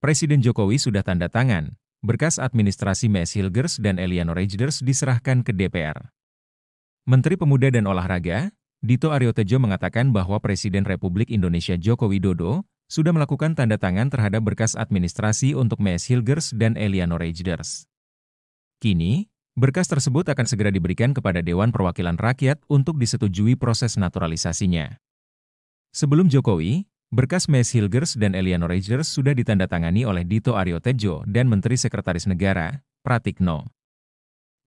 Presiden Jokowi sudah tanda tangan. Berkas administrasi Mes Hilgers dan Eliano Regers diserahkan ke DPR. Menteri Pemuda dan Olahraga, Dito Aryo Tejo mengatakan bahwa Presiden Republik Indonesia Joko Widodo sudah melakukan tanda tangan terhadap berkas administrasi untuk Mes Hilgers dan Eliano Regers. Kini, berkas tersebut akan segera diberikan kepada Dewan Perwakilan Rakyat untuk disetujui proses naturalisasinya. Sebelum Jokowi, Berkas Mace Hilgers dan Eliano Rogers sudah ditandatangani oleh Dito Aryo Tejo dan Menteri Sekretaris Negara, Pratikno.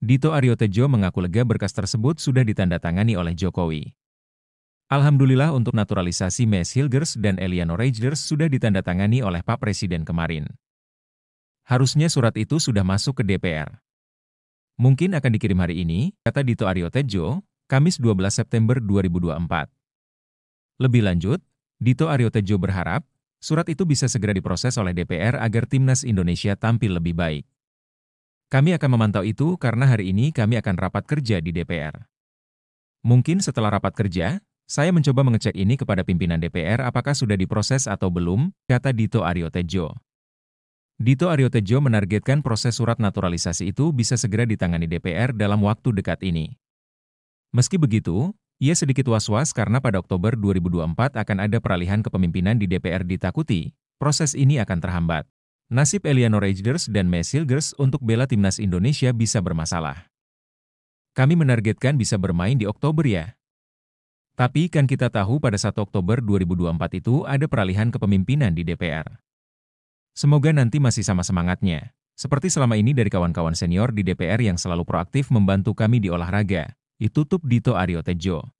Dito Aryo Tejo mengaku lega berkas tersebut sudah ditandatangani oleh Jokowi. Alhamdulillah untuk naturalisasi Mace Hilgers dan Eliano Rogers sudah ditandatangani oleh Pak Presiden kemarin. Harusnya surat itu sudah masuk ke DPR. Mungkin akan dikirim hari ini, kata Dito Aryo Tejo, Kamis 12 September 2024. Lebih lanjut, Dito Aryo Tejo berharap, surat itu bisa segera diproses oleh DPR agar timnas Indonesia tampil lebih baik. Kami akan memantau itu karena hari ini kami akan rapat kerja di DPR. Mungkin setelah rapat kerja, saya mencoba mengecek ini kepada pimpinan DPR apakah sudah diproses atau belum, kata Dito Aryo Tejo. Dito Aryo Tejo menargetkan proses surat naturalisasi itu bisa segera ditangani DPR dalam waktu dekat ini. Meski begitu, ia sedikit was-was karena pada Oktober 2024 akan ada peralihan kepemimpinan di DPR ditakuti, proses ini akan terhambat. Nasib Eleanor Ejders dan Mesilgers untuk bela timnas Indonesia bisa bermasalah. Kami menargetkan bisa bermain di Oktober ya. Tapi kan kita tahu pada 1 Oktober 2024 itu ada peralihan kepemimpinan di DPR. Semoga nanti masih sama semangatnya. Seperti selama ini dari kawan-kawan senior di DPR yang selalu proaktif membantu kami di olahraga, Itutup Dito Aryo Tejo.